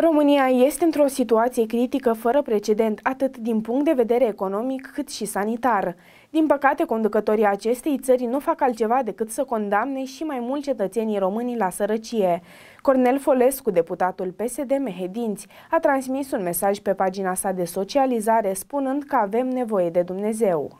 România este într-o situație critică fără precedent, atât din punct de vedere economic cât și sanitar. Din păcate, conducătorii acestei țări nu fac altceva decât să condamne și mai mulți cetățenii români la sărăcie. Cornel Folescu, deputatul PSD Mehedinți, a transmis un mesaj pe pagina sa de socializare spunând că avem nevoie de Dumnezeu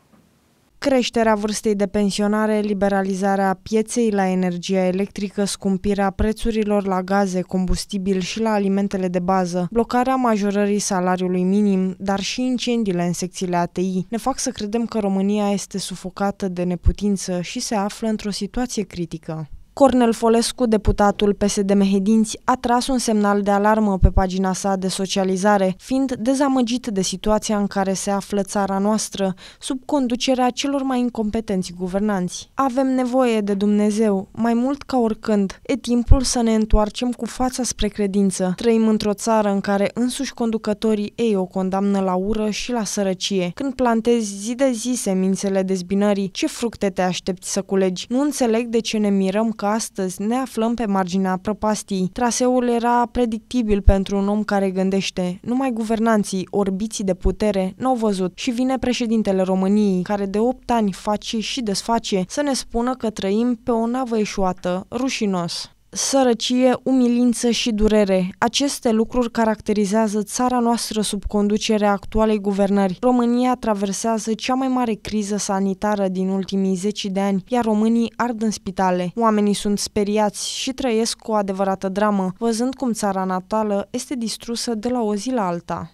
creșterea vârstei de pensionare, liberalizarea pieței la energia electrică, scumpirea prețurilor la gaze, combustibil și la alimentele de bază, blocarea majorării salariului minim, dar și incendiile în secțiile ATI, ne fac să credem că România este sufocată de neputință și se află într-o situație critică. Cornel Folescu, deputatul PSD Mehedinți, a tras un semnal de alarmă pe pagina sa de socializare, fiind dezamăgit de situația în care se află țara noastră, sub conducerea celor mai incompetenți guvernanți. Avem nevoie de Dumnezeu, mai mult ca oricând. E timpul să ne întoarcem cu fața spre credință. Trăim într-o țară în care însuși conducătorii ei o condamnă la ură și la sărăcie. Când plantezi zi de zi semințele dezbinării, ce fructe te aștepți să culegi? Nu înțeleg de ce ne mirăm că că astăzi ne aflăm pe marginea prăpastii. Traseul era predictibil pentru un om care gândește. Numai guvernanții, orbiții de putere, n-au văzut și vine președintele României, care de 8 ani face și desface, să ne spună că trăim pe o navă eșuată, rușinos sărăcie, umilință și durere. Aceste lucruri caracterizează țara noastră sub conducerea actualei guvernări. România traversează cea mai mare criză sanitară din ultimii 10 de ani, iar românii ard în spitale. Oamenii sunt speriați și trăiesc cu o adevărată dramă, văzând cum țara natală este distrusă de la o zi la alta.